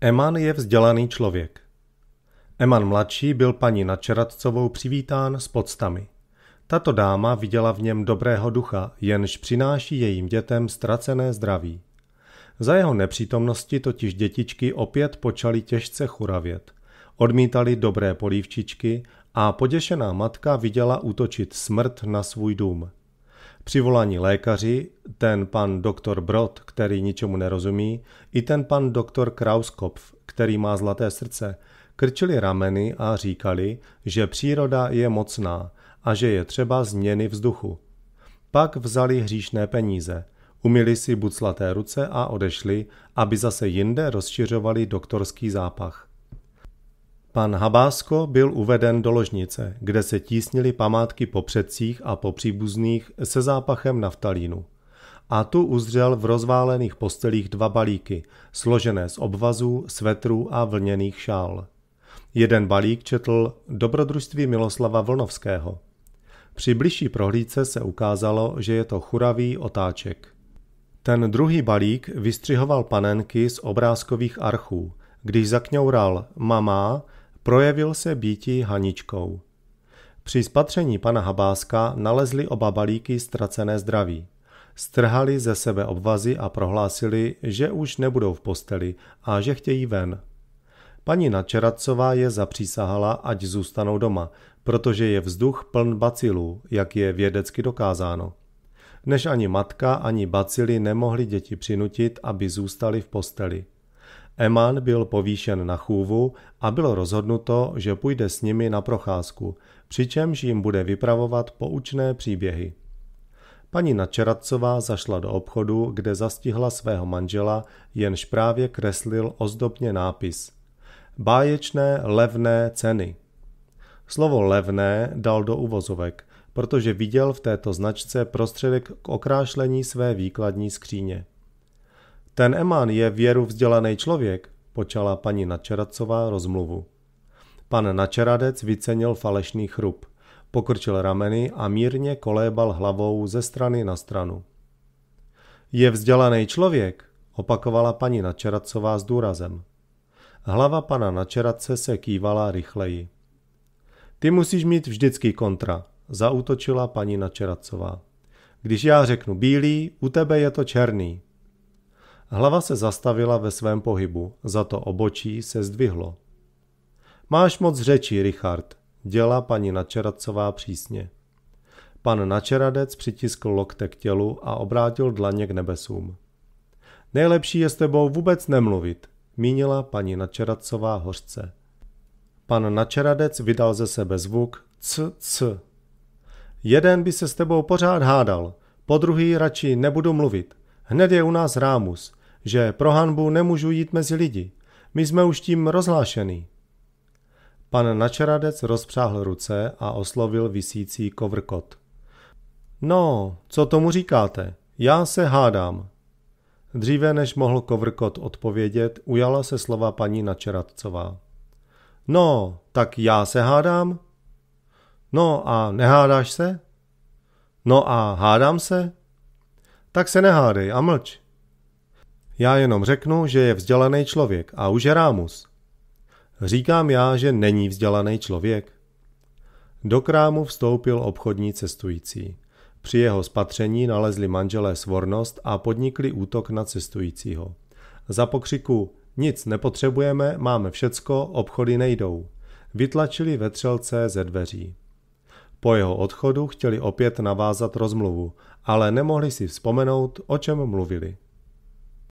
Eman je vzdělaný člověk. Eman mladší byl paní Načeradcovou přivítán s podstami. Tato dáma viděla v něm dobrého ducha, jenž přináší jejím dětem ztracené zdraví. Za jeho nepřítomnosti totiž dětičky opět počaly těžce churavět. Odmítali dobré polívčičky a poděšená matka viděla útočit smrt na svůj dům. Přivolaní lékaři, ten pan doktor Brod, který ničemu nerozumí, i ten pan doktor Krauskopf, který má zlaté srdce, krčili rameny a říkali, že příroda je mocná a že je třeba změny vzduchu. Pak vzali hříšné peníze, umili si buclaté ruce a odešli, aby zase jinde rozšiřovali doktorský zápach. Pan Habásko byl uveden do ložnice, kde se tísnily památky po předcích a po příbuzných se zápachem naftalínu. A tu uzřel v rozválených postelích dva balíky, složené z obvazů, svetrů a vlněných šál. Jeden balík četl dobrodružství Miloslava Vlnovského. Při bližší prohlídce se ukázalo, že je to churavý otáček. Ten druhý balík vystřihoval panenky z obrázkových archů. Když zakňoural mamá, Projevil se býtí Haničkou. Při spatření pana Habáska nalezli oba balíky ztracené zdraví. Strhali ze sebe obvazy a prohlásili, že už nebudou v posteli a že chtějí ven. Paní Načeracová je zapřísahala, ať zůstanou doma, protože je vzduch pln bacilů, jak je vědecky dokázáno. Než ani matka, ani bacily nemohli děti přinutit, aby zůstali v posteli. Eman byl povýšen na chůvu a bylo rozhodnuto, že půjde s nimi na procházku, přičemž jim bude vypravovat poučné příběhy. Paní Načeradcová zašla do obchodu, kde zastihla svého manžela, jenž právě kreslil ozdobně nápis. Báječné levné ceny. Slovo levné dal do uvozovek, protože viděl v této značce prostředek k okrášlení své výkladní skříně. Ten Eman je věru vzdělaný člověk, počala paní Načeracová rozmluvu. Pan Načeradec vycenil falešný chrup, pokrčil rameny a mírně kolébal hlavou ze strany na stranu. Je vzdělaný člověk, opakovala paní Načeracová s důrazem. Hlava pana Načeradce se kývala rychleji. Ty musíš mít vždycky kontra, zautočila paní Načeracová. Když já řeknu bílý, u tebe je to černý. Hlava se zastavila ve svém pohybu, za to obočí se zdvihlo. Máš moc řeči, Richard, děla paní Načeradcová přísně. Pan Načeradec přitiskl lokte k tělu a obrátil dlaně k nebesům. Nejlepší je s tebou vůbec nemluvit, mínila paní Načeradcová hořce. Pan Načeradec vydal ze sebe zvuk c, c. Jeden by se s tebou pořád hádal, po druhý radši nebudu mluvit. Hned je u nás rámus že pro hanbu nemůžu jít mezi lidi. My jsme už tím rozhlášený. Pan načeradec rozpřáhl ruce a oslovil visící kovrkot. No, co tomu říkáte? Já se hádám. Dříve než mohl kovrkot odpovědět, ujala se slova paní načeradcová. No, tak já se hádám? No a nehádáš se? No a hádám se? Tak se nehádej a mlč. Já jenom řeknu, že je vzdělaný člověk a už je rámus. Říkám já, že není vzdělaný člověk. Do krámu vstoupil obchodní cestující. Při jeho spatření nalezli manželé svornost a podnikli útok na cestujícího. Za pokřiku nic nepotřebujeme, máme všecko, obchody nejdou. Vytlačili vetřelce ze dveří. Po jeho odchodu chtěli opět navázat rozmluvu, ale nemohli si vzpomenout, o čem mluvili.